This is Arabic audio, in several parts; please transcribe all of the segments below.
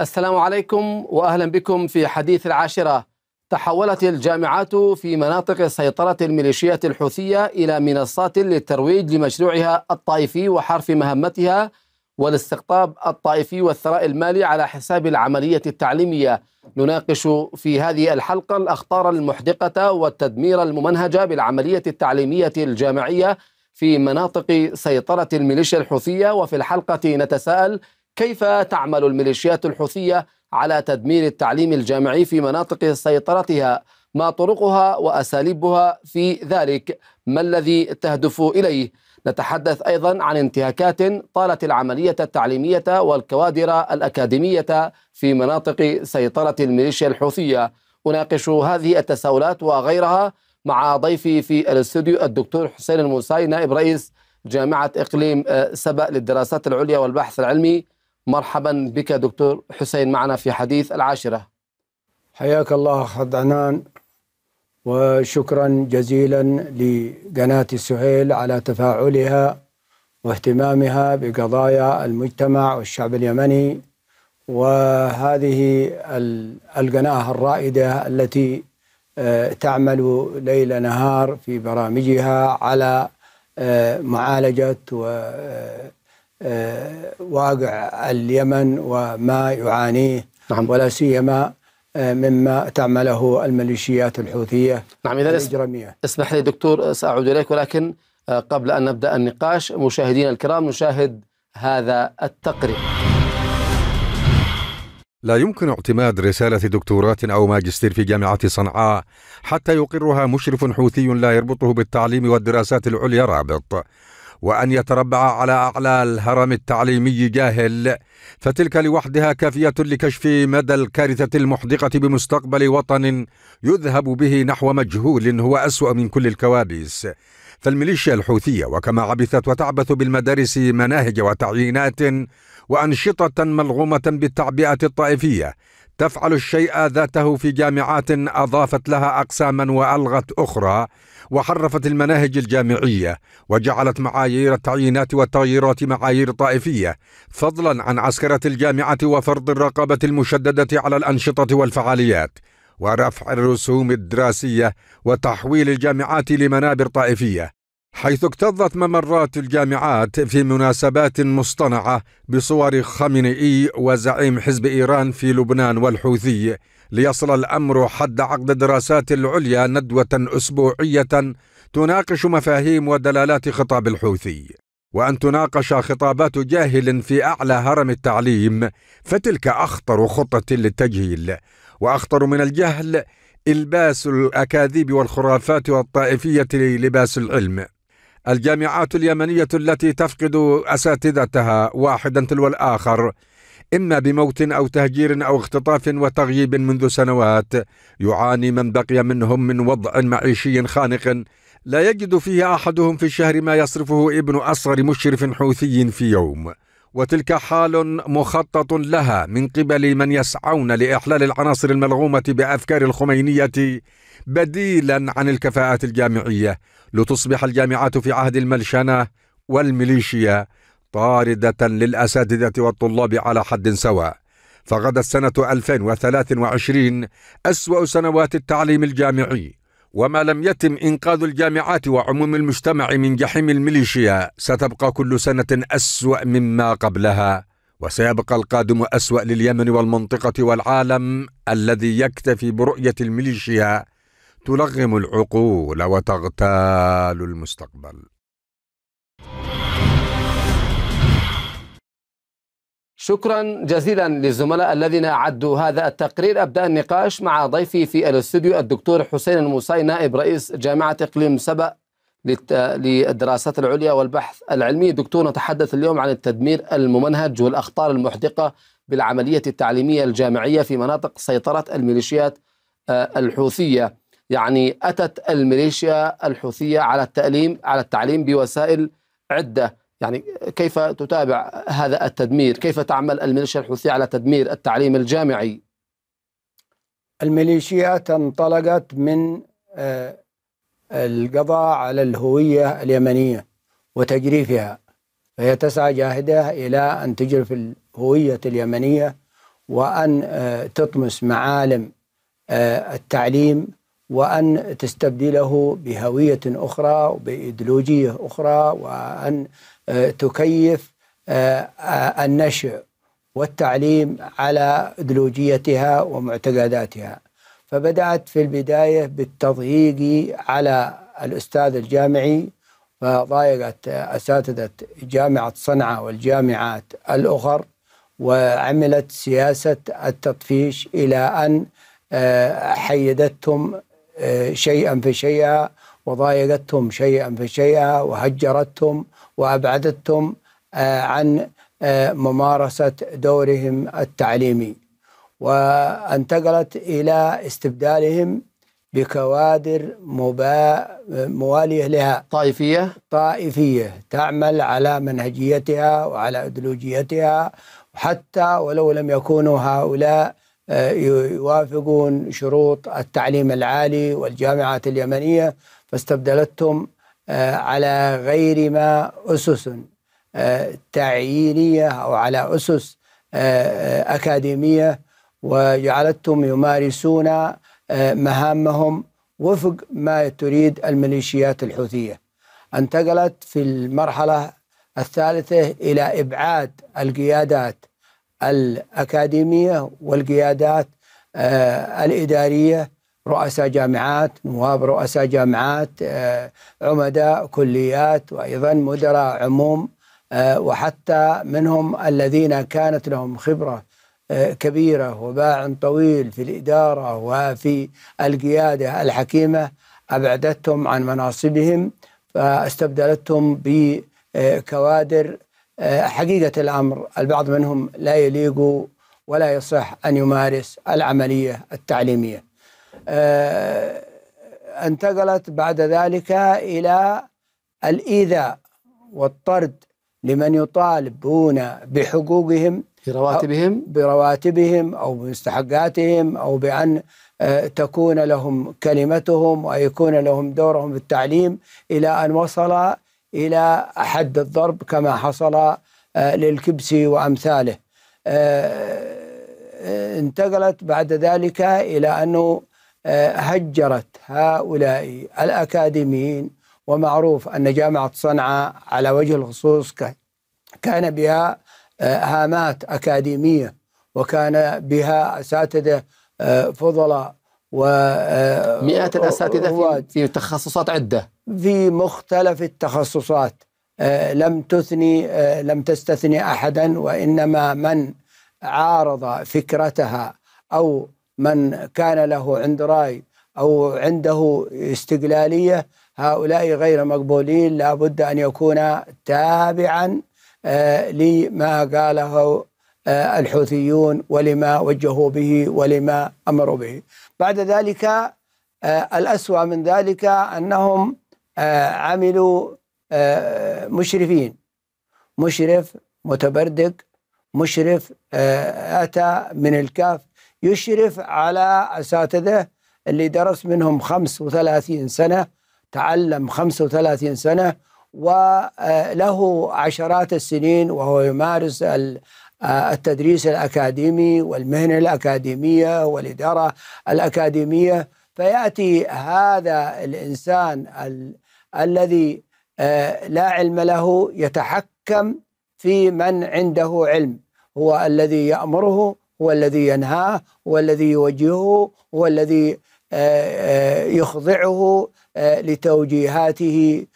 السلام عليكم واهلا بكم في حديث العاشره تحولت الجامعات في مناطق سيطره الميليشيات الحوثيه الى منصات للترويج لمشروعها الطائفي وحرف مهمتها والاستقطاب الطائفي والثراء المالي على حساب العمليه التعليميه نناقش في هذه الحلقه الاخطار المحدقه والتدمير الممنهج بالعمليه التعليميه الجامعيه في مناطق سيطره الميليشيا الحوثيه وفي الحلقه نتساءل كيف تعمل الميليشيات الحوثية على تدمير التعليم الجامعي في مناطق سيطرتها ما طرقها وأساليبها في ذلك ما الذي تهدف إليه نتحدث أيضا عن انتهاكات طالت العملية التعليمية والكوادر الأكاديمية في مناطق سيطرة الميليشيا الحوثية أناقش هذه التساؤلات وغيرها مع ضيفي في الاستوديو الدكتور حسين الموساي نائب رئيس جامعة إقليم سبأ للدراسات العليا والبحث العلمي مرحبا بك دكتور حسين معنا في حديث العاشرة حياك الله أخ عدنان وشكرا جزيلا لقناة السهيل على تفاعلها واهتمامها بقضايا المجتمع والشعب اليمني وهذه القناة الرائدة التي آه، تعمل ليل نهار في برامجها على آه، معالجة و آه، واقع اليمن وما يعانيه نعم. ولا سيما آه، مما تعمله الميليشيات الحوثية نعم إذا الإجرامية اسمح لي دكتور آه، سأعود إليك ولكن آه، قبل أن نبدأ النقاش مشاهدينا الكرام نشاهد هذا التقرير لا يمكن اعتماد رسالة دكتوراه أو ماجستير في جامعة صنعاء حتى يقرها مشرف حوثي لا يربطه بالتعليم والدراسات العليا رابط وأن يتربع على أعلى الهرم التعليمي جاهل فتلك لوحدها كافية لكشف مدى الكارثة المحدقة بمستقبل وطن يذهب به نحو مجهول هو أسوأ من كل الكوابيس فالميليشيا الحوثية وكما عبثت وتعبث بالمدارس مناهج وتعيينات وأنشطة ملغومة بالتعبئة الطائفية تفعل الشيء ذاته في جامعات أضافت لها أقساما وألغت أخرى وحرفت المناهج الجامعية وجعلت معايير التعيينات والتغييرات معايير طائفية فضلا عن عسكرة الجامعة وفرض الرقابة المشددة على الأنشطة والفعاليات ورفع الرسوم الدراسية وتحويل الجامعات لمنابر طائفية حيث اكتظت ممرات الجامعات في مناسبات مصطنعة بصور خامنئي وزعيم حزب إيران في لبنان والحوثي ليصل الامر حد عقد الدراسات العليا ندوه اسبوعيه تناقش مفاهيم ودلالات خطاب الحوثي وان تناقش خطابات جاهل في اعلى هرم التعليم فتلك اخطر خطه للتجهيل واخطر من الجهل الباس الاكاذيب والخرافات والطائفيه للباس العلم الجامعات اليمنيه التي تفقد اساتذتها واحدا تلو الاخر إما بموت أو تهجير أو اختطاف وتغييب منذ سنوات يعاني من بقي منهم من وضع معيشي خانق لا يجد فيه أحدهم في الشهر ما يصرفه ابن أصغر مشرف حوثي في يوم وتلك حال مخطط لها من قبل من يسعون لاحلال العناصر الملغومه بافكار الخمينيه بديلا عن الكفاءات الجامعيه لتصبح الجامعات في عهد الملشنه والميليشيا طاردة للأساتذة والطلاب على حد سواء فغدا السنة 2023 أسوأ سنوات التعليم الجامعي وما لم يتم إنقاذ الجامعات وعموم المجتمع من جحيم الميليشيا ستبقى كل سنة أسوأ مما قبلها وسيبقى القادم أسوأ لليمن والمنطقة والعالم الذي يكتفي برؤية الميليشيا تلغم العقول وتغتال المستقبل شكرا جزيلا للزملاء الذين أعدوا هذا التقرير أبدأ النقاش مع ضيفي في الاستوديو الدكتور حسين الموساي نائب رئيس جامعة إقليم سبأ للدراسات العليا والبحث العلمي دكتور نتحدث اليوم عن التدمير الممنهج والأخطار المحدقة بالعملية التعليمية الجامعية في مناطق سيطرة الميليشيات آه، الحوثية يعني أتت الميليشيا الحوثية على التعليم على التعليم بوسائل عدة يعني كيف تتابع هذا التدمير كيف تعمل الميليشيا الحوثية على تدمير التعليم الجامعي الميليشيات انطلقت من آه، القضاء على الهوية اليمنية وتجريفها فهي تسعى جاهدة إلى أن تجرف الهوية اليمنية وأن آه، تطمس معالم آه، التعليم وأن تستبدله بهوية أخرى وبإيديولوجية أخرى وأن آه، تكيف آه، آه، النشء والتعليم على ايديولوجيتها ومعتقداتها فبدأت في البداية بالتضييق على الأستاذ الجامعي فضايقت أساتذة جامعة صنعاء والجامعات الأخر وعملت سياسة التطفيش إلى أن حيدتهم شيئا فشيئا وضايقتهم شيئا فشيئا وهجرتهم وأبعدتهم آه، عن آه، ممارسة دورهم التعليمي وانتقلت إلى استبدالهم بكوادر مبا... موالية لها طائفية طائفية تعمل على منهجيتها وعلى أدلوجيتها حتى ولو لم يكونوا هؤلاء آه، يوافقون شروط التعليم العالي والجامعات اليمنية فاستبدلتهم آه، على غير ما أسس آه، تعيينية أو على أسس آه، أكاديمية وجعلتهم يمارسون مهامهم وفق ما تريد الميليشيات الحوثية انتقلت في المرحلة الثالثة إلى إبعاد القيادات الأكاديمية والقيادات الإدارية رؤساء جامعات نواب رؤساء جامعات آه، عمداء كليات وأيضا مدراء عموم آه، وحتى منهم الذين كانت لهم خبرة آه، كبيرة وباع طويل في الإدارة وفي القيادة الحكيمة أبعدتهم عن مناصبهم فاستبدلتهم بكوادر حقيقة الأمر البعض منهم لا يليق ولا يصح أن يمارس العملية التعليمية آه، انتقلت بعد ذلك إلى الإيذاء والطرد لمن يطالبون بحقوقهم برواتبهم برواتبهم أو بمستحقاتهم أو بأن آه، تكون لهم كلمتهم ويكون لهم دورهم في التعليم إلى أن وصل إلى حد الضرب كما حصل آه، للكبسي وأمثاله انتقلت بعد ذلك إلى أنه هجرت هؤلاء الأكاديميين ومعروف أن جامعة صنعاء على وجه الخصوص كان بها آه، هامات أكاديمية وكان بها أساتذة آه، فضلاء و آه، مئات الأساتذة في تخصصات عدة في مختلف التخصصات لم تثني لم تستثني أحدا وإنما من عارض فكرتها أو من كان له عند رأي أو عنده استقلالية هؤلاء غير مقبولين لابد أن يكون تابعا آه، لما قاله آه، الحوثيون ولما وجهوا به ولما أمروا به بعد ذلك آه، الأسوأ من ذلك أنهم عملوا مشرفين مشرف متبردق مشرف أتى من الكاف يشرف على أساتذة اللي درس منهم 35 سنة تعلم 35 سنة وله آه، عشرات السنين وهو يمارس آه، التدريس الأكاديمي والمهنة الأكاديمية والإدارة الأكاديمية فيأتي هذا الإنسان ال الذي آه، لا علم له يتحكم في من عنده علم هو الذي يأمره هو الذي ينهاه هو الذي يوجهه هو الذي آه، آه، يخضعه آه، لتوجيهاته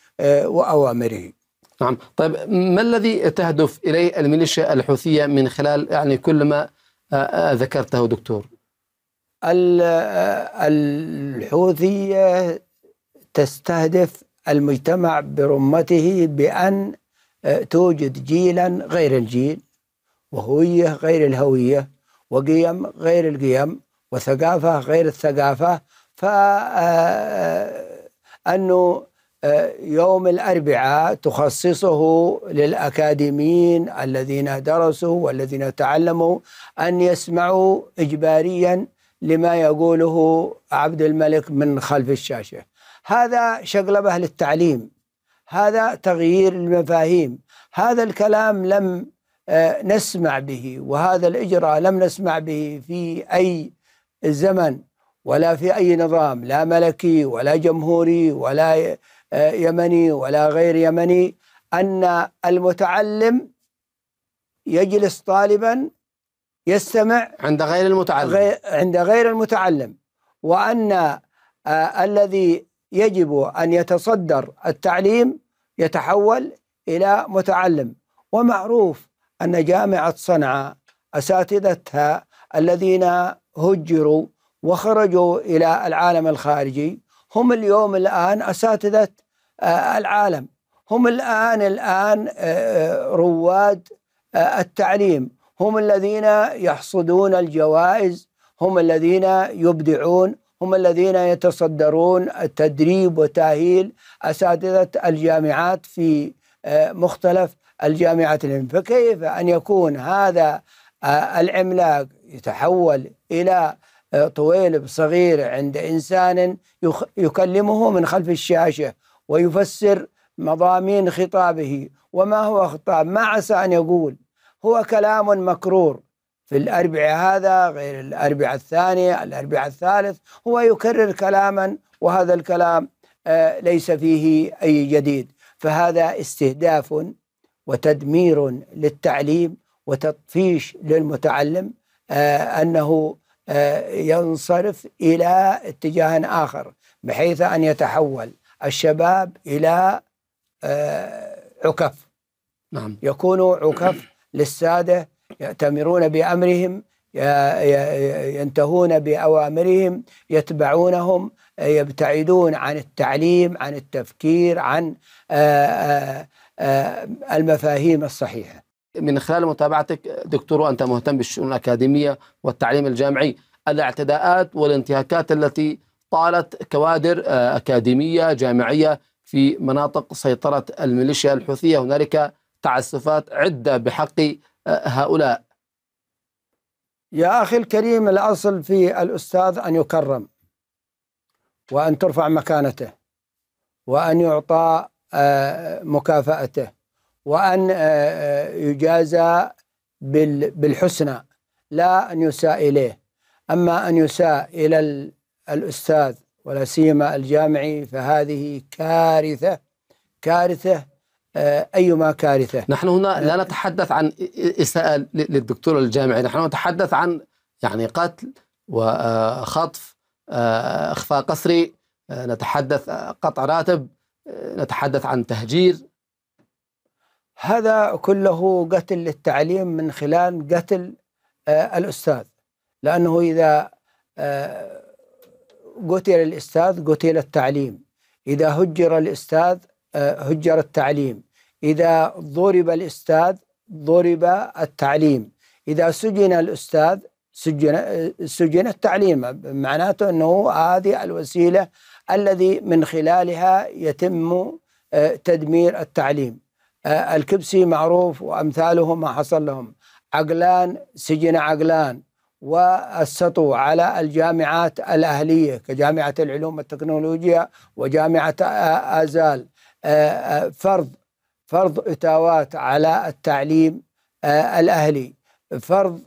واوامره. نعم، طيب ما الذي تهدف اليه الميليشيا الحوثيه من خلال يعني كل ما ذكرته دكتور؟ الحوثيه تستهدف المجتمع برمته بان توجد جيلا غير الجيل وهويه غير الهويه وقيم غير القيم وثقافة غير الثقافة فأنه آه، آه، آه، يوم الأربعاء تخصصه للأكاديميين الذين درسوا والذين تعلموا أن يسمعوا إجباريا لما يقوله عبد الملك من خلف الشاشة هذا شقلبة للتعليم هذا تغيير المفاهيم هذا الكلام لم آه، نسمع به وهذا الإجراء لم نسمع به في أي زمن ولا في أي نظام لا ملكي ولا جمهوري ولا آه، يمني ولا غير يمني أن المتعلم يجلس طالبا يستمع عند غير المتعلم غير عند غير المتعلم وأن آه، الذي يجب أن يتصدر التعليم يتحول إلى متعلم ومعروف أن جامعة صنعاء أساتذتها الذين هجروا وخرجوا إلى العالم الخارجي هم اليوم الآن أساتذة آه، العالم هم الآن الآن آه، آه، رواد التعليم هم الذين يحصدون الجوائز هم الذين يبدعون هم الذين يتصدرون تدريب وتأهيل أساتذة الجامعات في مختلف الجامعة العلمية فكيف أن يكون هذا آه، العملاق يتحول إلى آه، طويلب صغير عند إنسان يكلمه من خلف الشاشة ويفسر مضامين خطابه وما هو خطاب ما عسى أن يقول هو كلام مكرور في الأربعاء هذا غير الأربعاء الثاني الأربعاء الثالث هو يكرر كلاما وهذا الكلام آه، ليس فيه أي جديد فهذا استهداف وتدمير للتعليم وتطفيش للمتعلم آه، أنه آه، ينصرف إلى اتجاه آخر بحيث أن يتحول الشباب إلى آه، عكف نعم يكونوا عكف للسادة يأتمرون بأمرهم ينتهون بأوامرهم يتبعونهم يبتعدون عن التعليم عن التفكير عن آه، المفاهيم الصحيحه. من خلال متابعتك دكتور وانت مهتم بالشؤون الاكاديميه والتعليم الجامعي، الاعتداءات والانتهاكات التي طالت كوادر آه، اكاديميه جامعيه في مناطق سيطره الميليشيا الحوثيه، هنالك تعسفات عده بحق آه، هؤلاء. يا اخي الكريم الاصل في الاستاذ ان يكرم وان ترفع مكانته وان يعطى آه، مكافأته وأن آه، آه، يجازى بالحسنى لا أن يساء إليه أما أن يساء إلى الأستاذ ولا سيما الجامعي فهذه كارثة كارثة أيما كارثة نحن هنا لا نتحدث عن إساءة للدكتور الجامعي نحن نتحدث عن يعني قتل وخطف إخفاء قسري نتحدث قطع راتب نتحدث عن تهجير هذا كله قتل للتعليم من خلال قتل آه، الأستاذ لأنه إذا آه، قتل الأستاذ قتل التعليم إذا هجر الأستاذ آه، هجر التعليم إذا ضرب الأستاذ ضرب التعليم إذا سجن الأستاذ سجن سجن التعليم معناته أنه هذه الوسيلة الذي من خلالها يتم آه، تدمير التعليم آه، الكبسي معروف وأمثاله ما حصل لهم عقلان سجن عقلان والسطو على الجامعات الأهلية كجامعة العلوم والتكنولوجيا وجامعة آه، آزال فرض فرض إتاوات على التعليم الأهلي فرض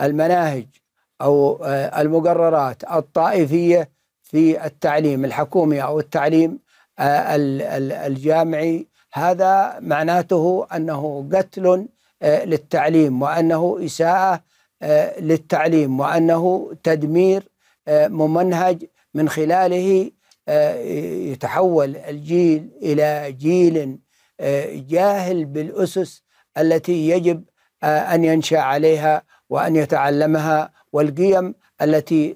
المناهج أو آه، المقررات الطائفية في التعليم الحكومي أو التعليم آه، الجامعي هذا معناته أنه قتل آه، للتعليم وأنه إساءة للتعليم وأنه تدمير ممنهج من خلاله يتحول الجيل إلى جيل جاهل بالأسس التي يجب أن ينشأ عليها وأن يتعلمها والقيم التي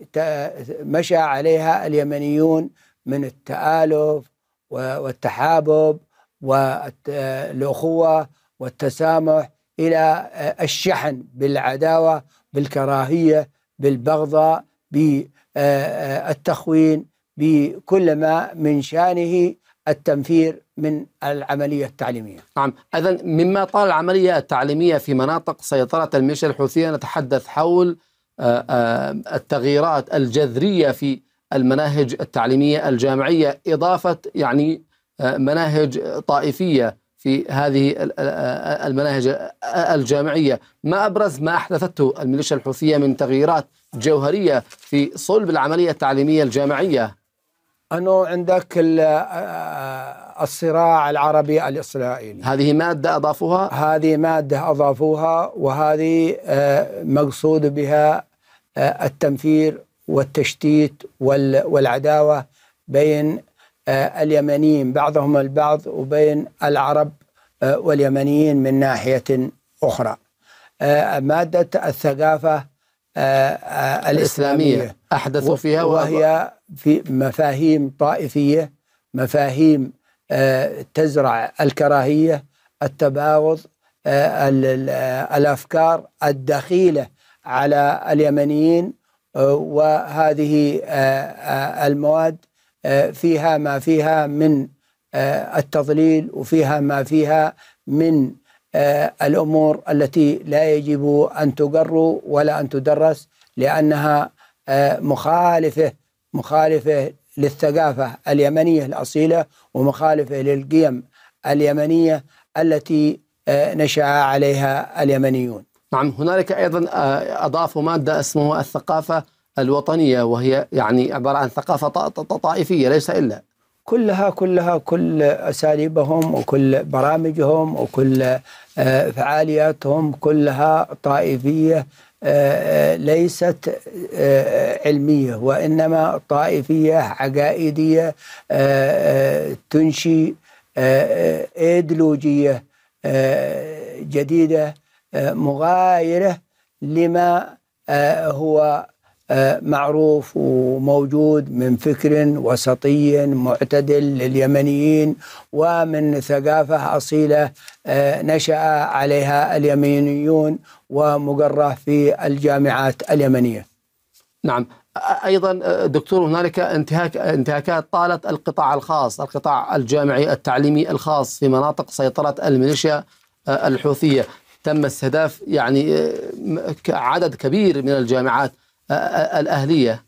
مشى عليها اليمنيون من التآلف والتحابب والأخوة والتسامح إلى الشحن بالعداوة بالكراهية بالبغضاء بالتخوين بكل ما من شانه التنفير من العملية التعليمية نعم إذا مما طال العملية التعليمية في مناطق سيطرة الميليشيا الحوثية نتحدث حول التغييرات الجذريه في المناهج التعليميه الجامعيه اضافه يعني آه، مناهج طائفيه في هذه آه، آه، المناهج الجامعيه، ما ابرز ما احدثته الميليشيا الحوثيه من تغييرات جوهريه في صلب العمليه التعليميه الجامعيه؟ انه عندك الصراع العربي الاسرائيلي هذه ماده اضافوها؟ هذه ماده اضافوها وهذه مقصود بها آه، التنفير والتشتيت والعداوة بين آه، اليمنيين بعضهم البعض وبين العرب آه، واليمنيين من ناحية أخرى مادة الثقافة الإسلامية أحدثوا فيها وهي في مفاهيم طائفية مفاهيم تزرع الكراهية التباغض الأفكار الدخيلة على اليمنيين آه، وهذه آه، آه، المواد فيها ما فيها من التضليل وفيها ما فيها من الامور التي لا يجب ان تقر ولا ان تدرس لانها مخالفه مخالفه للثقافه اليمنيه الاصيله ومخالفه للقيم اليمنيه التي نشا عليها اليمنيون نعم هنالك ايضا آه، اضافوا ماده اسمها الثقافه الوطنيه وهي يعني عباره عن ثقافه طائفيه ليس الا كلها كلها كل اساليبهم وكل برامجهم وكل آه، فعالياتهم كلها طائفيه آه، ليست علميه وانما طائفيه عقائديه تنشي ايديولوجيه جديده مغايرة لما آه، هو آه، معروف وموجود من فكر وسطي معتدل لليمنيين ومن ثقافة أصيلة آه، نشأ عليها اليمنيون ومقره في الجامعات اليمنية نعم ايضا دكتور هنالك انتهاك انتهاكات طالت القطاع الخاص، القطاع الجامعي التعليمي الخاص في مناطق سيطره الميليشيا الحوثيه، تم استهداف يعني آه، عدد كبير من الجامعات آه، آه، الأهلية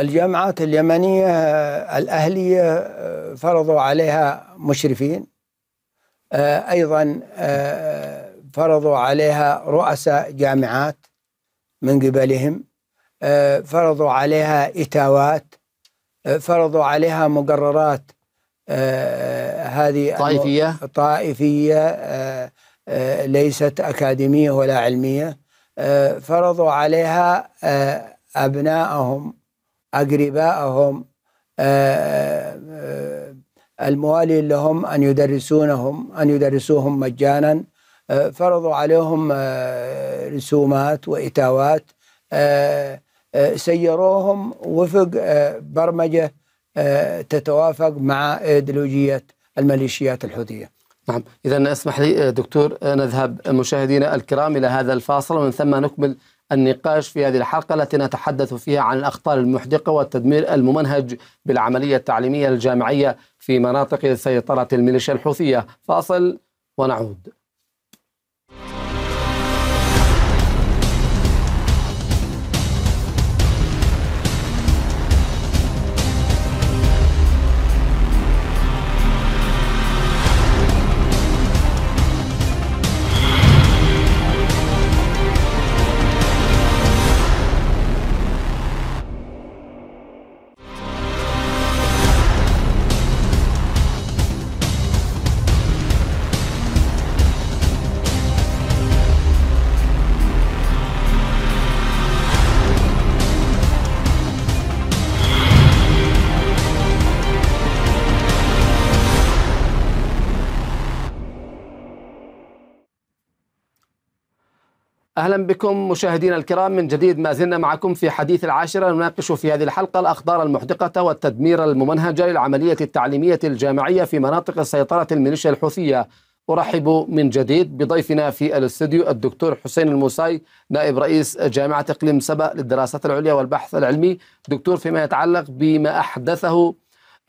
الجامعات اليمنية الأهلية فرضوا عليها مشرفين أيضا فرضوا عليها رؤساء جامعات من قبلهم فرضوا عليها إتاوات فرضوا عليها مقررات هذه طائفية طائفية آه، ليست أكاديمية ولا علمية آه، فرضوا عليها آه، أبنائهم أقربائهم الموالين لهم أن يدرسونهم أن يدرسوهم مجانا فرضوا عليهم رسومات وإتاوات سيروهم وفق برمجة تتوافق مع إيديولوجية الميليشيات الحوثية نعم إذا اسمح لي آه، دكتور آه، نذهب مشاهدينا الكرام إلى هذا الفاصل ومن ثم نكمل النقاش في هذه الحلقة التي نتحدث فيها عن الأخطار المحدقة والتدمير الممنهج بالعملية التعليمية الجامعية في مناطق سيطرة الميليشيا الحوثية فاصل ونعود أهلا بكم مشاهدينا الكرام من جديد ما زلنا معكم في حديث العاشرة نناقش في هذه الحلقة الأخبار المحدقة والتدمير الممنهج للعملية التعليمية الجامعية في مناطق سيطرة الميليشيا الحوثية أرحب من جديد بضيفنا في الاستوديو الدكتور حسين الموساي نائب رئيس جامعة إقليم سبأ للدراسات العليا والبحث العلمي دكتور فيما يتعلق بما أحدثه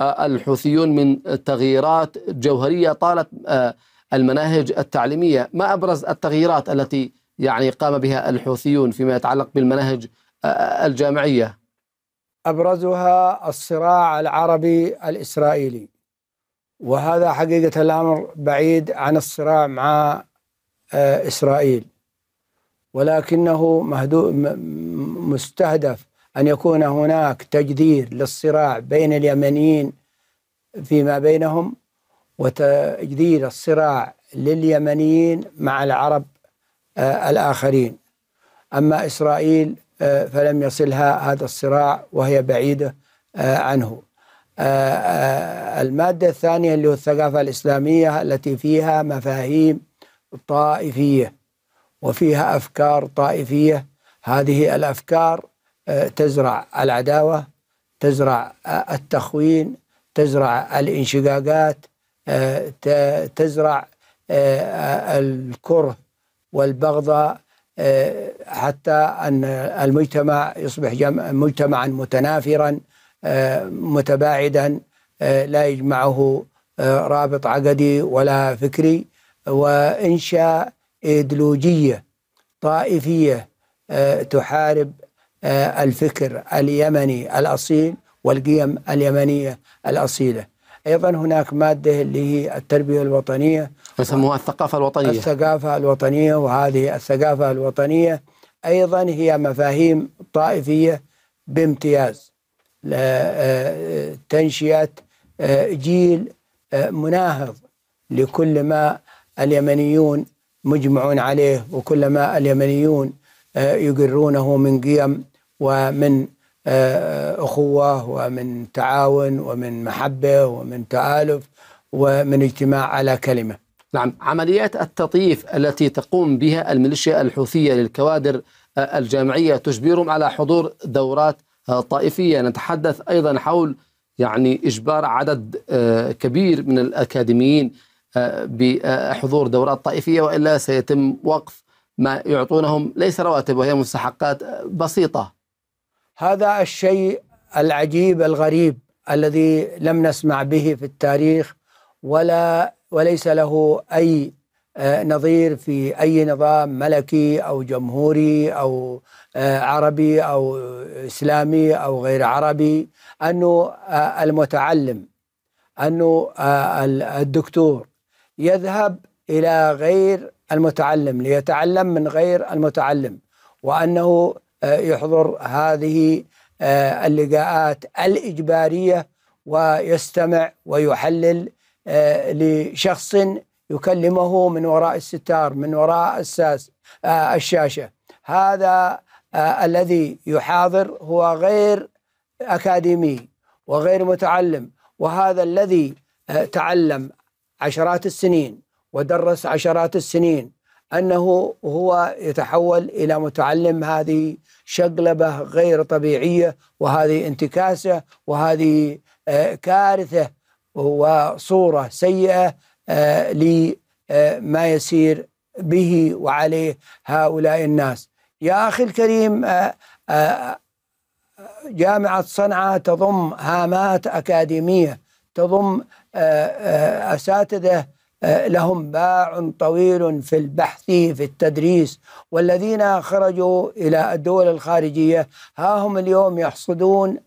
آه، الحوثيون من تغييرات جوهرية طالت آه، المناهج التعليمية ما أبرز التغييرات التي يعني قام بها الحوثيون فيما يتعلق بالمناهج آه، آه، الجامعية أبرزها الصراع العربي الإسرائيلي وهذا حقيقة الأمر بعيد عن الصراع مع آه، إسرائيل ولكنه مستهدف أن يكون هناك تجدير للصراع بين اليمنيين فيما بينهم وتجدير الصراع لليمنيين مع العرب آه، الآخرين أما إسرائيل آه، فلم يصلها هذا الصراع وهي بعيدة آه، عنه المادة الثانية اللي هو الثقافة الإسلامية التي فيها مفاهيم طائفية وفيها أفكار طائفية هذه الأفكار تزرع العداوة تزرع التخوين تزرع الانشقاقات تزرع الكره والبغض آه، حتى أن المجتمع يصبح مجتمعا متنافرا آه، متباعدا آه، لا يجمعه رابط عقدي ولا فكري وإنشاء إيدلوجية طائفية تحارب الفكر اليمني الأصيل والقيم اليمنية الأصيلة أيضا هناك مادة اللي هي التربية الوطنية يسموها أه. الثقافة الوطنية الثقافة الوطنية وهذه الثقافة الوطنية أيضا هي مفاهيم طائفية بامتياز أه، تنشئة أه، جيل مناهض لكل ما اليمنيون مجمعون عليه وكل ما اليمنيون يقرونه من قيم ومن أخوة ومن تعاون ومن محبة ومن تآلف ومن اجتماع على كلمة نعم عمليات التطييف التي تقوم بها الميليشيا الحوثية للكوادر آه، الجامعية تجبرهم على حضور دورات آه، طائفية نتحدث أيضا حول يعني إجبار عدد آه، كبير من الأكاديميين بحضور دورات طائفية وإلا سيتم وقف ما يعطونهم ليس رواتب وهي مستحقات بسيطة هذا الشيء العجيب الغريب الذي لم نسمع به في التاريخ ولا وليس له أي آه، نظير في أي نظام ملكي أو جمهوري أو آه، عربي أو إسلامي أو غير عربي أنه آه، المتعلم أنه الدكتور يذهب إلى غير المتعلم ليتعلم من غير المتعلم وأنه يحضر هذه اللقاءات الإجبارية ويستمع ويحلل آه، لشخص يكلمه من وراء الستار من وراء الساس آه، الشاشه هذا آه، الذي يحاضر هو غير اكاديمي وغير متعلم وهذا الذي تعلم عشرات السنين ودرس عشرات السنين انه هو يتحول الى متعلم هذه شقلبه غير طبيعيه وهذه انتكاسه وهذه كارثه وصورة سيئة آه، لما آه، يسير به وعليه هؤلاء الناس يا أخي الكريم آه، جامعة صنعاء تضم هامات أكاديمية تضم أساتذة لهم باع طويل في البحث في التدريس والذين خرجوا إلى الدول الخارجية ها هم اليوم يحصدون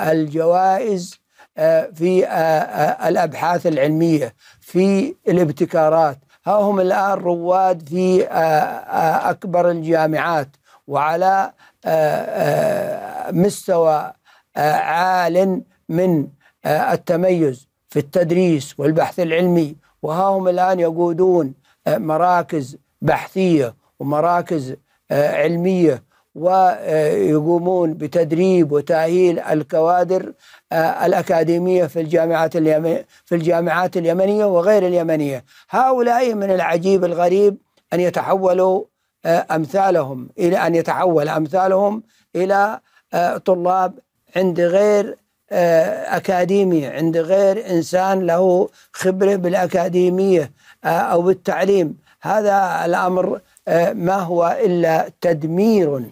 الجوائز آه، في آه، آه، الابحاث العلميه في الابتكارات ها هم الان رواد في اكبر الجامعات وعلى مستوى عال من التميز في التدريس والبحث العلمي وها هم الان يقودون مراكز بحثيه ومراكز علميه ويقومون بتدريب وتأهيل الكوادر آه، الأكاديمية في الجامعات في الجامعات اليمنية وغير اليمنية هؤلاء من العجيب الغريب أن يتحولوا آه، أمثالهم إلى أن يتحول أمثالهم إلى آه، طلاب عند غير أكاديمي عند غير إنسان له خبرة بالأكاديمية أو بالتعليم هذا الأمر ما هو إلا تدمير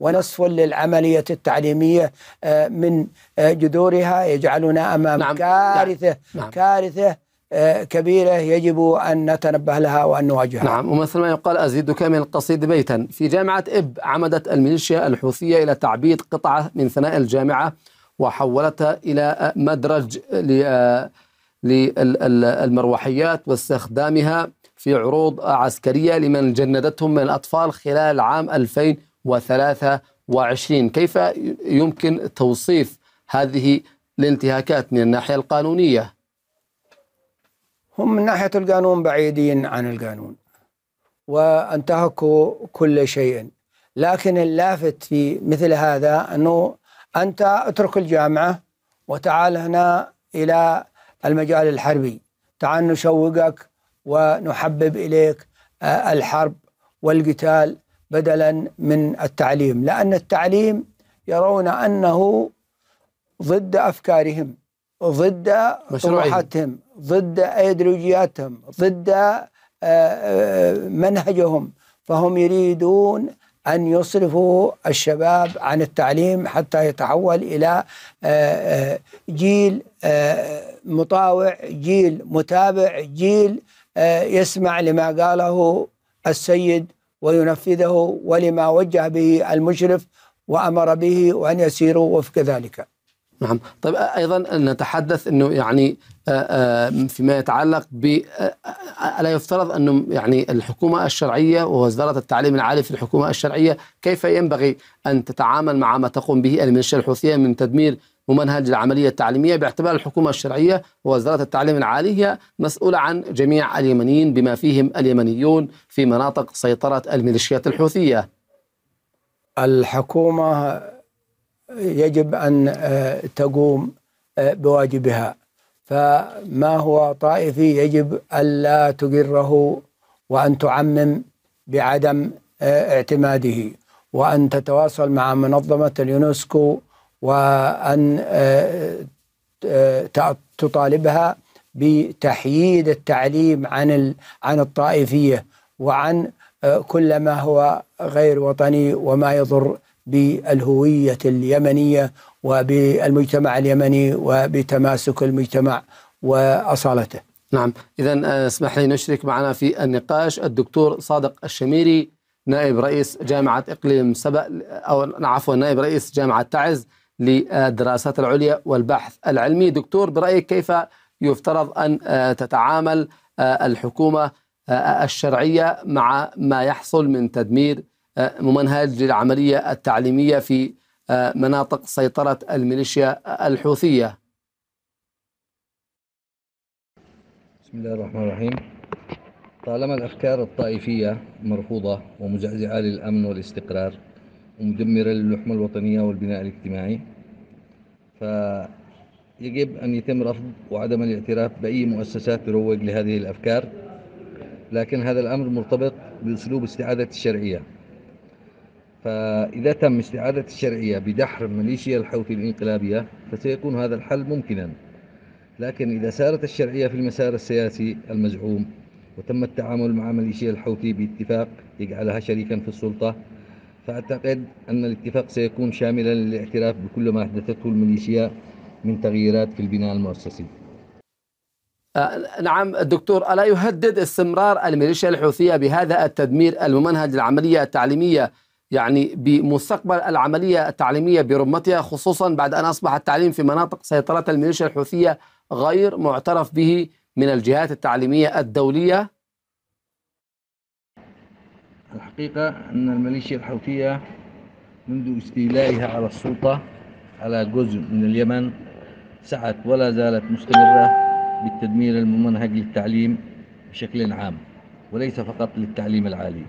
ونصف للعملية التعليمية آه، من آه، جذورها يجعلنا أمام نعم. كارثة نعم. نعم. كارثة آه، كبيرة يجب أن نتنبه لها وأن نواجهها نعم ومثل ما يقال أزيدك من القصيد بيتا في جامعة إب عمدت الميليشيا الحوثية إلى تعبيد قطعة من ثناء الجامعة وحولتها إلى مدرج للمروحيات واستخدامها في عروض عسكرية لمن جندتهم من الأطفال خلال عام 2000 2023 كيف يمكن توصيف هذه الانتهاكات من الناحية القانونية هم من ناحية القانون بعيدين عن القانون وانتهكوا كل شيء لكن اللافت في مثل هذا أنه أنت اترك الجامعة وتعال هنا إلى المجال الحربي تعال نشوقك ونحبب إليك آه، الحرب والقتال بدلا من التعليم لأن التعليم يرون أنه ضد أفكارهم ضد طموحاتهم ضد أيديولوجياتهم ضد آه، آه، منهجهم فهم يريدون أن يصرفوا الشباب عن التعليم حتى يتحول إلى آه، جيل مطاوع جيل متابع جيل يسمع لما قاله السيد وينفذه ولما وجه به المشرف وامر به وان يسيروا وفق ذلك. نعم، طيب ايضا نتحدث انه يعني فيما يتعلق ب الا يفترض انه يعني الحكومه الشرعيه ووزاره التعليم العالي في الحكومه الشرعيه كيف ينبغي ان تتعامل مع ما تقوم به الميليشيا الحوثيه من تدمير ومنهج العملية التعليمية باعتبار الحكومة الشرعية ووزارة التعليم العالي هي مسؤولة عن جميع اليمنيين بما فيهم اليمنيون في مناطق سيطرة الميليشيات الحوثية الحكومة يجب أن آه، تقوم آه، بواجبها فما هو طائفي يجب ألا تقره وأن تعمم بعدم آه، اعتماده وأن تتواصل مع منظمة اليونسكو وأن آه، آه، تطالبها بتحييد التعليم عن عن الطائفية وعن آه، كل ما هو غير وطني وما يضر بالهوية اليمنية وبالمجتمع اليمني وبتماسك المجتمع وأصالته نعم إذا اسمح لي نشرك معنا في النقاش الدكتور صادق الشميري نائب رئيس جامعة إقليم سبأ أو عفوا نائب رئيس جامعة تعز للدراسات العليا والبحث العلمي دكتور برأيك كيف يفترض أن آه، تتعامل آه، الحكومة آه، الشرعية مع ما يحصل من تدمير ممنهج للعملية التعليمية في مناطق سيطرة الميليشيا الحوثية بسم الله الرحمن الرحيم طالما الأفكار الطائفية مرفوضة ومزعزعة للأمن والاستقرار ومدمرة للحمى الوطنية والبناء الاجتماعي فيجب أن يتم رفض وعدم الاعتراف بأي مؤسسات تروج لهذه الأفكار لكن هذا الأمر مرتبط بأسلوب استعادة الشرعية فإذا تم استعادة الشرعية بدحر ميليشيا الحوثي الانقلابية فسيكون هذا الحل ممكنا لكن إذا سارت الشرعية في المسار السياسي المزعوم وتم التعامل مع ميليشيا الحوثي باتفاق يجعلها شريكا في السلطة فأعتقد أن الاتفاق سيكون شاملا للاعتراف بكل ما أحدثته الميليشيا من تغييرات في البناء المؤسسي آه، نعم الدكتور ألا يهدد استمرار الميليشيا الحوثية بهذا التدمير الممنهج للعملية التعليمية يعني بمستقبل العملية التعليمية برمتها خصوصا بعد أن أصبح التعليم في مناطق سيطرة الميليشيا الحوثية غير معترف به من الجهات التعليمية الدولية الحقيقة أن الميليشيا الحوثية منذ استيلائها على السلطة على جزء من اليمن سعت ولا زالت مستمرة بالتدمير الممنهج للتعليم بشكل عام وليس فقط للتعليم العالي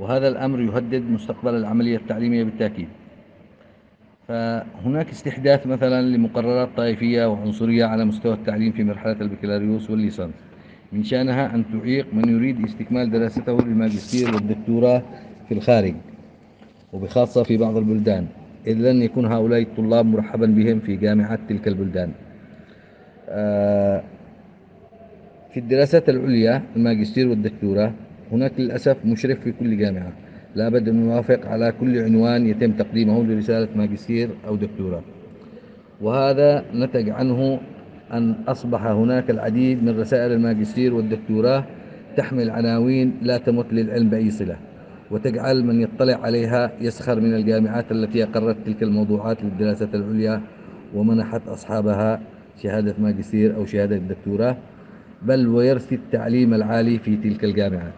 وهذا الأمر يهدد مستقبل العملية التعليمية بالتأكيد فهناك استحداث مثلا لمقررات طائفية وعنصرية على مستوى التعليم في مرحلة البكالوريوس والليسانس من شأنها أن تعيق من يريد استكمال دراسته للماجستير والدكتوراه في الخارج وبخاصة في بعض البلدان إذ لن يكون هؤلاء الطلاب مرحبا بهم في جامعات تلك البلدان آه، في الدراسات العليا الماجستير والدكتوراه هناك للأسف مشرف في كل جامعة لا بد أن يوافق على كل عنوان يتم تقديمه لرسالة ماجستير أو دكتوراه وهذا نتج عنه أن أصبح هناك العديد من رسائل الماجستير والدكتوراه تحمل عناوين لا تمت للعلم بأي صلة وتجعل من يطلع عليها يسخر من الجامعات التي أقرت تلك الموضوعات للدراسات العليا ومنحت أصحابها شهادة ماجستير أو شهادة دكتوراه بل ويرثي التعليم العالي في تلك الجامعات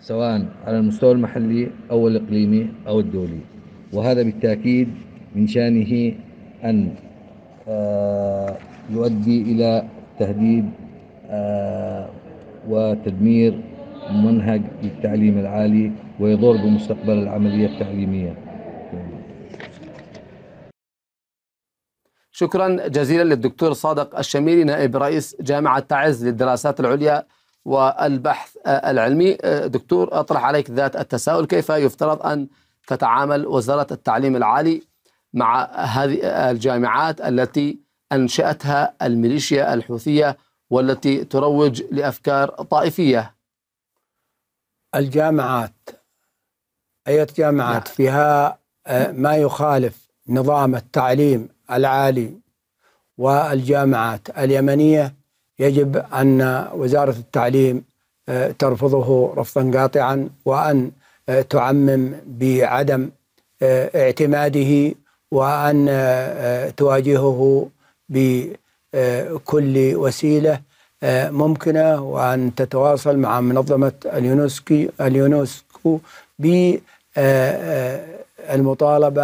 سواء على المستوى المحلي أو الإقليمي أو الدولي وهذا بالتأكيد من شأنه أن آه يؤدي إلى تهديد آه، وتدمير منهج التعليم العالي ويضر بمستقبل العملية التعليمية شكرا جزيلا للدكتور صادق الشميري نائب رئيس جامعة تعز للدراسات العليا والبحث آه، العلمي آه، دكتور أطرح عليك ذات التساؤل كيف يفترض أن تتعامل وزارة التعليم العالي مع هذه الجامعات التي أنشأتها الميليشيا الحوثية والتي تروج لأفكار طائفية الجامعات أي جامعات لا. نعم. فيها آه، ما يخالف نظام التعليم العالي والجامعات اليمنية يجب أن وزارة التعليم آه، ترفضه رفضا قاطعا وأن آه، تعمم بعدم اعتماده وأن تواجهه بكل وسيله آه، ممكنه وان تتواصل مع منظمه اليونسكي اليونسكو بالمطالبه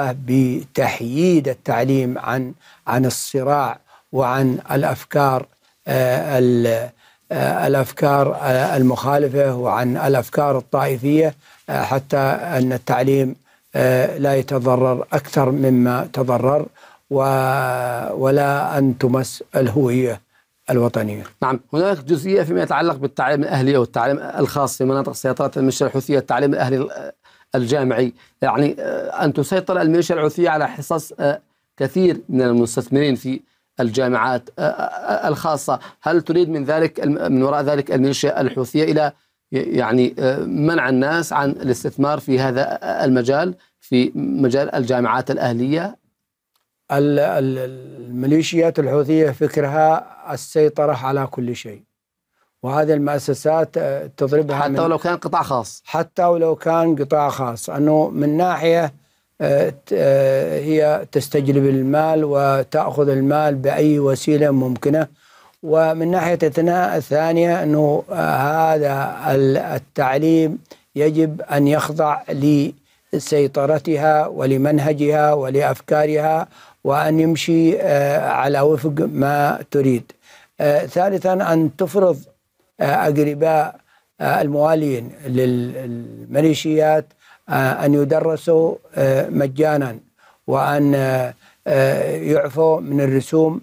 آه، آه، بتحييد التعليم عن عن الصراع وعن الافكار الافكار المخالفه وعن الافكار الطائفيه حتى ان التعليم لا يتضرر اكثر مما تضرر ولا أن تمس الهوية الوطنية نعم هناك جزئية فيما يتعلق بالتعليم الأهلي أو التعليم الخاص في مناطق سيطرة الميليشيا الحوثية التعليم الأهلي الجامعي يعني آه، أن تسيطر الميليشيا الحوثية على حصص آه، كثير من المستثمرين في الجامعات آه، الخاصة هل تريد من ذلك من وراء ذلك الميليشيا الحوثية إلى يعني منع الناس عن الاستثمار في هذا المجال في مجال الجامعات الأهلية الميليشيات الحوثية فكرها السيطرة على كل شيء وهذه المؤسسات آه، تضربها حتى ولو كان قطاع خاص حتى ولو كان قطاع خاص أنه من ناحية آه، آه، هي تستجلب المال وتأخذ المال بأي وسيلة ممكنة ومن ناحية الثانية أنه هذا التعليم يجب أن يخضع لسيطرتها ولمنهجها ولأفكارها وأن يمشي آه، على وفق ما تريد آه، ثالثا أن تفرض آه، أقرباء الموالين للميليشيات أن يدرسوا مجانا وأن يعفوا من الرسوم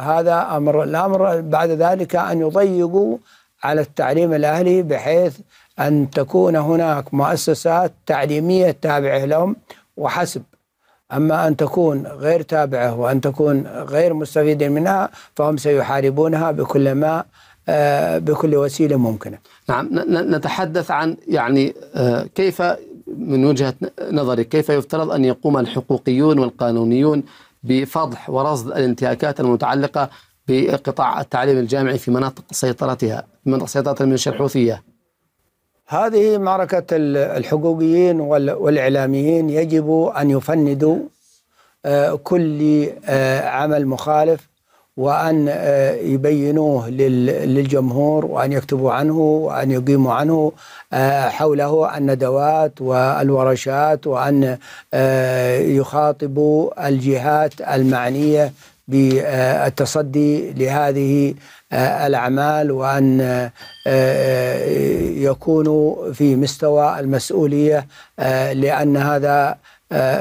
هذا أمر الأمر بعد ذلك أن يضيقوا على التعليم الأهلي بحيث أن تكون هناك مؤسسات تعليمية تابعة لهم وحسب أما أن تكون غير تابعة وأن تكون غير مستفيد منها فهم سيحاربونها بكل ما آه، بكل وسيلة ممكنة نعم نتحدث عن يعني آه، كيف من وجهة نظرك كيف يفترض أن يقوم الحقوقيون والقانونيون بفضح ورصد الانتهاكات المتعلقة بقطاع التعليم الجامعي في مناطق سيطرتها مناطق سيطرة الميليشيا الحوثية هذه معركة الحقوقيين والإعلاميين يجب أن يفندوا آه، كل آه، عمل مخالف وأن آه، يبينوه للجمهور وأن يكتبوا عنه وأن يقيموا عنه حوله الندوات والورشات وأن يخاطبوا الجهات المعنية بالتصدي لهذه آه، الاعمال وان آه، آه، يكونوا في مستوى المسؤوليه لان هذا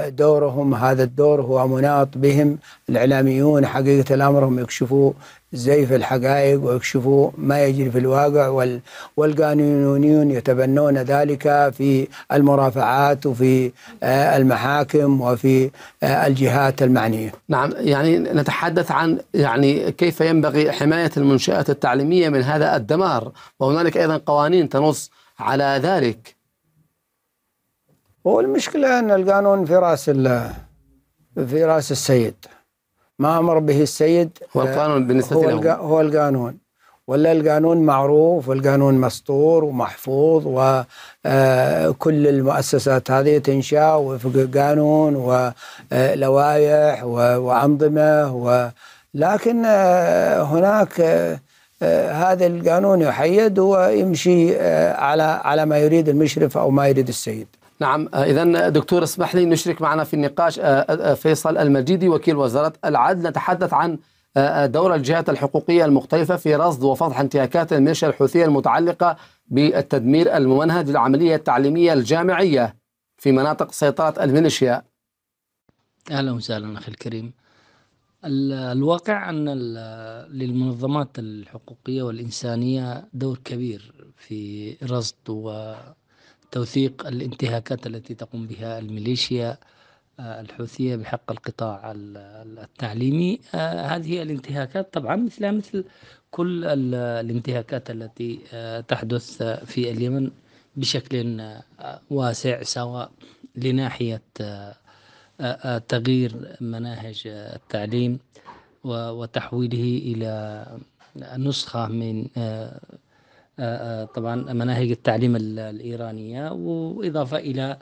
دورهم هذا الدور هو مناط بهم الاعلاميون حقيقه الامر هم يكشفوا زيف الحقائق ويكشفوا ما يجري في الواقع والقانونيون يتبنون ذلك في المرافعات وفي آه، المحاكم وفي آه، الجهات المعنية نعم يعني نتحدث عن يعني كيف ينبغي حماية المنشآت التعليمية من هذا الدمار وهنالك أيضا قوانين تنص على ذلك هو المشكلة أن القانون في رأس في رأس السيد ما امر به السيد والقانون آه، بالنسبه هو لهم هو القانون ولا القانون معروف والقانون مسطور ومحفوظ وكل آه، المؤسسات هذه تنشا وفق قانون ولوائح آه، وانظمه لكن هناك هذا القانون يحيد ويمشي على على ما يريد المشرف او ما يريد السيد. نعم آه، إذا آه، دكتور اسمح لي نشرك معنا في النقاش آه، فيصل المجيدي وكيل وزارة العدل نتحدث عن دور الجهات الحقوقية المختلفة في رصد وفضح انتهاكات الميليشيا الحوثية المتعلقة بالتدمير الممنهج للعملية التعليمية الجامعية في مناطق سيطرة الميليشيا أهلا وسهلا أخي الكريم الواقع أن للمنظمات الحقوقية والإنسانية دور كبير في رصد و توثيق الانتهاكات التي تقوم بها الميليشيا آه، الحوثية بحق القطاع التعليمي آه، هذه الانتهاكات طبعا مثلها مثل كل الانتهاكات التي آه، تحدث في اليمن بشكل واسع سواء لناحية تغيير مناهج التعليم وتحويله إلى نسخة من آه، آه، طبعا مناهج التعليم الإيرانية وإضافة إلى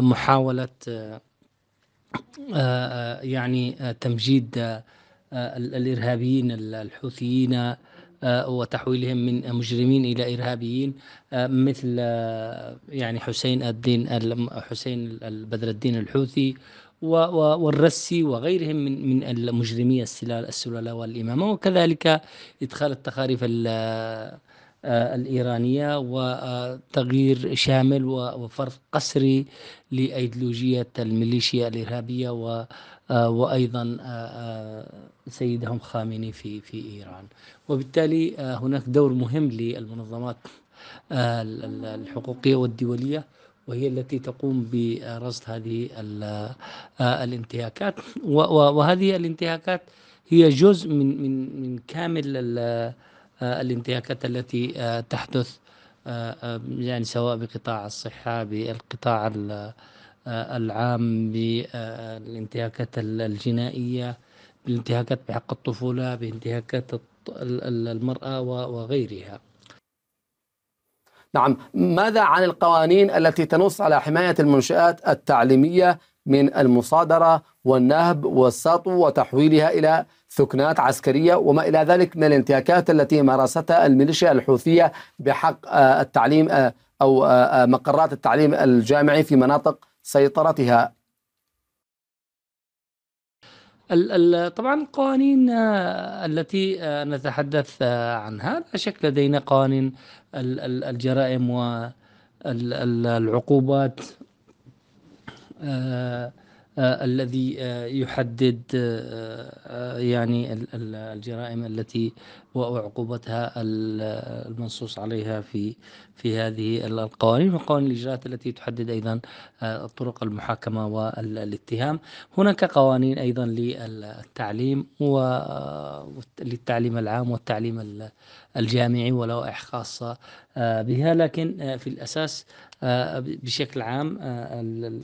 محاولة يعني تمجيد الإرهابيين الحوثيين وتحويلهم من مجرمين الى ارهابيين آه، مثل يعني حسين الدين حسين بدر الدين الحوثي والرسي وغيرهم من من المجرمية السلالة والإمامة وكذلك إدخال التخاريف آه، الإيرانية وتغيير شامل وفرض قسري لأيديولوجية الميليشيا الإرهابية و آه، وأيضا آه، سيدهم خامني في في إيران وبالتالي هناك دور مهم للمنظمات الحقوقية والدولية وهي التي تقوم برصد هذه الانتهاكات وهذه الانتهاكات هي جزء من من من كامل الانتهاكات التي آه، تحدث آه، آه، يعني سواء بقطاع الصحة بالقطاع العام بالانتهاكات الجنائية بالانتهاكات بحق الطفولة بانتهاكات المرأة وغيرها نعم ماذا عن القوانين التي تنص على حماية المنشآت التعليمية من المصادرة والنهب والسطو وتحويلها إلى ثكنات عسكرية وما إلى ذلك من الانتهاكات التي مارستها الميليشيا الحوثية بحق آه، التعليم آه، أو آه، مقرات التعليم الجامعي في مناطق سيطرتها طبعا القوانين التي نتحدث عنها لا شك لدينا قوانين الجرائم والعقوبات آه، آه، الذي آه، يحدد يعني الجرائم التي وعقوبتها المنصوص عليها في في هذه القوانين وقوانين الاجراءات التي تحدد ايضا آه، طرق المحاكمه والاتهام هناك قوانين ايضا للتعليم وللتعليم آه، العام والتعليم الجامعي ولوائح خاصه آه، بها لكن في الاساس بشكل عام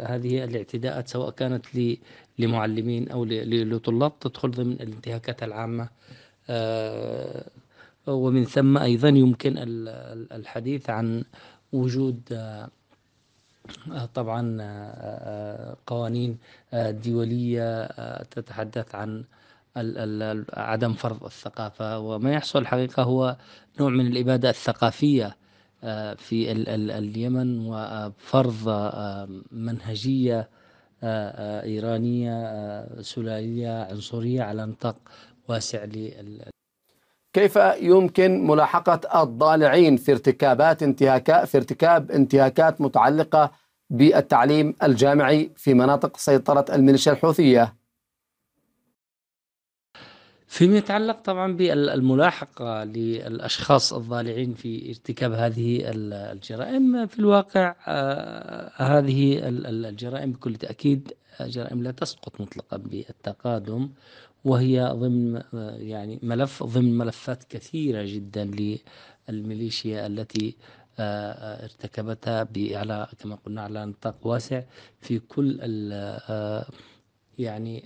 هذه الاعتداءات سواء كانت لمعلمين او لطلاب تدخل ضمن الانتهاكات العامه آه، ومن ثم أيضا يمكن الحديث عن وجود آه، طبعا آه، قوانين دولية تتحدث عن عدم فرض الثقافة وما يحصل الحقيقة هو نوع من الإبادة الثقافية في اليمن وفرض منهجية إيرانية سلالية عنصرية على نطاق واسع لل كيف يمكن ملاحقة الضالعين في ارتكابات انتهاكات في ارتكاب انتهاكات متعلقة بالتعليم الجامعي في مناطق سيطرة الميليشيا الحوثية؟ فيما يتعلق طبعا بالملاحقة للأشخاص الضالعين في ارتكاب هذه الجرائم في الواقع آه، هذه الجرائم بكل تأكيد جرائم لا تسقط مطلقا بالتقادم وهي ضمن يعني ملف ضمن ملفات كثيرة جدا للميليشيا التي آه، آه، ارتكبتها على كما قلنا على نطاق واسع في كل آه، يعني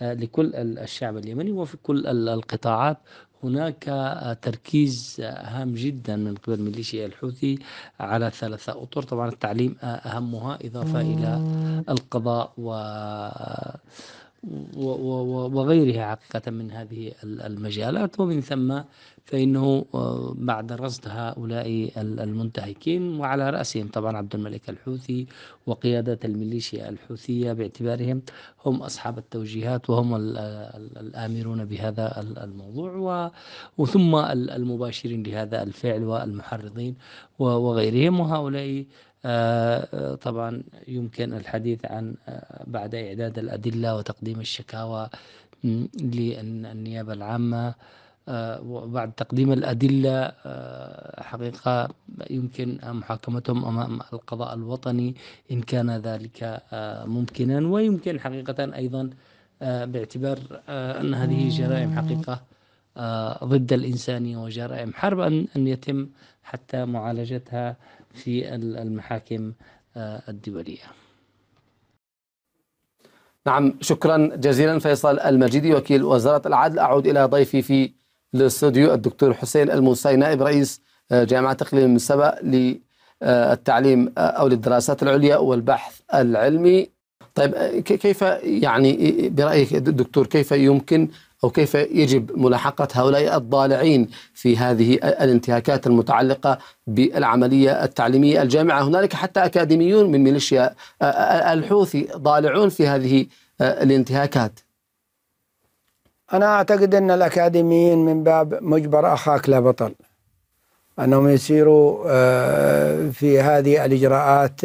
لكل الشعب اليمني وفي كل القطاعات هناك تركيز هام جدا من قبل ميليشيا الحوثي على ثلاثة أطر طبعا التعليم أهمها إضافة إلى القضاء و وغيرها حقيقة من هذه المجالات ومن ثم فإنه آه، بعد رصد هؤلاء المنتهكين وعلى رأسهم طبعا عبد الملك الحوثي وقيادة الميليشيا الحوثية باعتبارهم هم أصحاب التوجيهات وهم الآمرون بهذا الموضوع وثم المباشرين لهذا الفعل والمحرضين وغيرهم وهؤلاء آه، طبعا يمكن الحديث عن آه، بعد إعداد الأدلة وتقديم الشكاوى للنيابة العامة آه، وبعد تقديم الأدلة حقيقة يمكن محاكمتهم أمام القضاء الوطني إن كان ذلك ممكنا ويمكن حقيقة أيضا باعتبار أن هذه جرائم حقيقة ضد الإنسانية وجرائم حرب أن يتم حتى معالجتها في المحاكم آه، الدولية نعم شكرا جزيلا فيصل المجيدي وكيل وزارة العدل أعود إلى ضيفي في الاستوديو الدكتور حسين الموسي نائب رئيس آه، جامعة إقليم سبأ للتعليم آه، أو للدراسات العليا والبحث العلمي طيب كيف يعني برأيك دكتور كيف يمكن أو كيف يجب ملاحقة هؤلاء الضالعين في هذه الانتهاكات المتعلقة بالعملية التعليمية الجامعة هنالك حتى أكاديميون من ميليشيا آه، آه، الحوثي ضالعون في هذه آه، الانتهاكات أنا أعتقد أن الأكاديميين من باب مجبر أخاك لا بطل أنهم يسيروا في هذه الإجراءات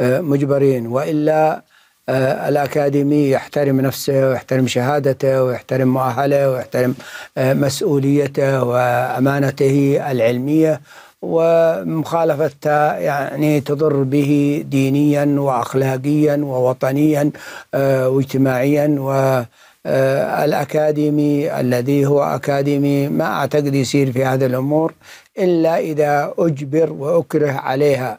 مجبرين وإلا آه، الأكاديمي يحترم نفسه ويحترم شهادته ويحترم مؤهله ويحترم آه، مسؤوليته وأمانته العلمية ومخالفتها يعني تضر به دينيا واخلاقيا ووطنيا آه، واجتماعيا و الأكاديمي الذي هو أكاديمي ما أعتقد يصير في هذه الأمور إلا إذا أجبر وأكره عليها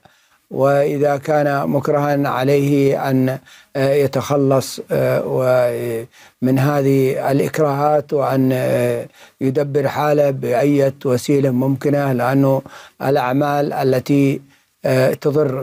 واذا كان مكرها عليه ان آه، يتخلص آه، آه، من هذه الاكراهات وان يدبر حاله باي وسيله ممكنه لانه الاعمال التي تضر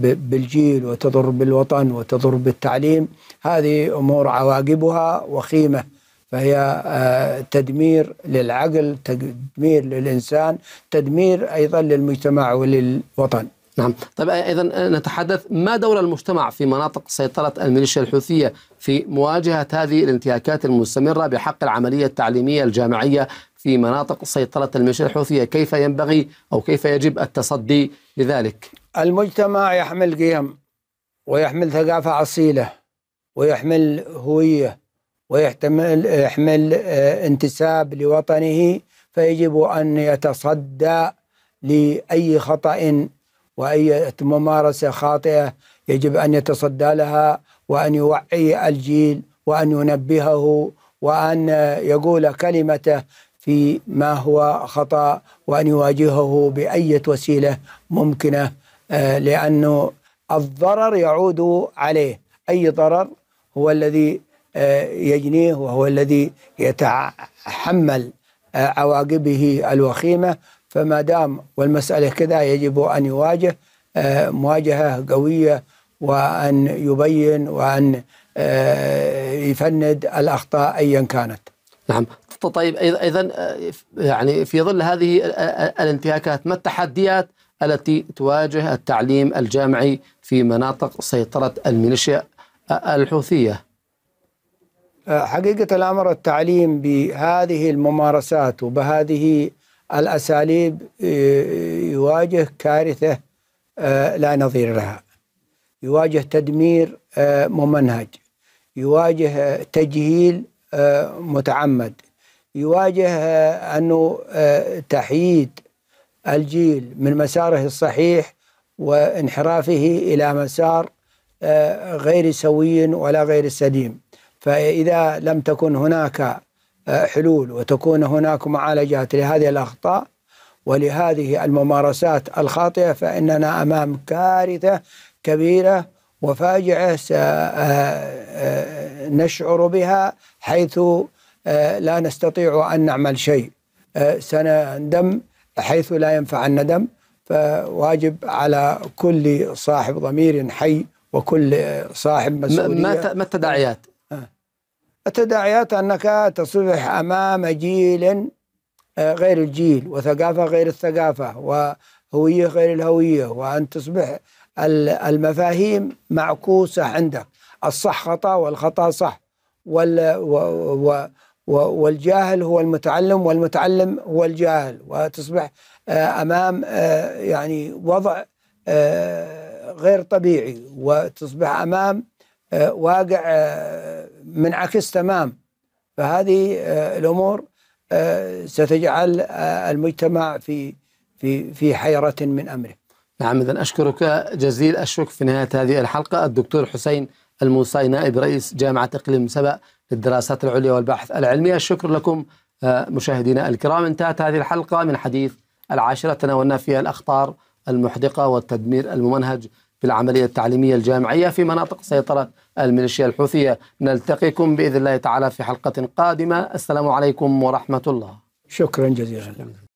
بالجيل وتضر بالوطن وتضر بالتعليم هذه امور عواقبها وخيمه فهي تدمير للعقل تدمير للانسان تدمير ايضا للمجتمع وللوطن نعم طيب اذا نتحدث ما دور المجتمع في مناطق سيطره الميليشيا الحوثيه في مواجهه هذه الانتهاكات المستمره بحق العمليه التعليميه الجامعيه في مناطق سيطره الميليشيا الحوثيه كيف ينبغي او كيف يجب التصدي لذلك المجتمع يحمل قيم ويحمل ثقافه اصيله ويحمل هويه ويحتمل يحمل انتساب لوطنه فيجب ان يتصدى لاي خطأ وأي ممارسة خاطئة يجب أن يتصدى لها وأن يوعي الجيل وأن ينبهه وأن يقول كلمته في ما هو خطأ وأن يواجهه بأية وسيلة ممكنة آه، لأنه الضرر يعود عليه أي ضرر هو الذي آه، يجنيه وهو الذي يتحمل آه، عواقبه الوخيمة فما دام والمسألة كذا يجب أن يواجه آه، مواجهة قوية وأن يبين وأن آه، يفند الأخطاء أيا كانت نعم طيب ايضا آه، يعني في ظل هذه الانتهاكات ما التحديات التي تواجه التعليم الجامعي في مناطق سيطره الميليشيا الحوثيه؟ حقيقه الامر التعليم بهذه الممارسات وبهذه الأساليب يواجه كارثة آه، لا نظير لها يواجه تدمير آه، ممنهج يواجه تجهيل آه، متعمد يواجه أنه تحييد الجيل من مساره الصحيح وانحرافه إلى مسار غير سوي ولا غير سليم فإذا لم تكن هناك آه، حلول وتكون هناك معالجات لهذه الأخطاء ولهذه الممارسات الخاطئة فإننا أمام كارثة كبيرة وفاجعة سنشعر آه، آه، بها حيث لا نستطيع أن نعمل شيء سنندم حيث لا ينفع الندم فواجب على كل صاحب ضمير حي وكل صاحب مسؤولية ما التداعيات التداعيات أنك تصبح أمام جيل آه، غير الجيل وثقافة غير الثقافة وهوية غير الهوية وأن تصبح المفاهيم معكوسة عندك الصح خطأ والخطأ صح وال و و والجاهل هو المتعلم والمتعلم هو الجاهل وتصبح آه، امام آه، يعني وضع غير طبيعي وتصبح امام واقع آه، منعكس تمام فهذه آه، الامور آه، ستجعل المجتمع في في في حيره من امره. نعم اذا اشكرك جزيل الشكر في نهايه هذه الحلقه الدكتور حسين الموصي نائب رئيس جامعه اقليم سبأ للدراسات العليا والبحث العلمي الشكر لكم مشاهدينا الكرام انتهت هذه الحلقه من حديث العاشره تناولنا فيها الاخطار المحدقه والتدمير الممنهج في العملية التعليمية الجامعية في مناطق سيطرة الميليشيا الحوثية نلتقيكم بإذن الله تعالى في حلقة قادمة السلام عليكم ورحمة الله شكرا جزيلا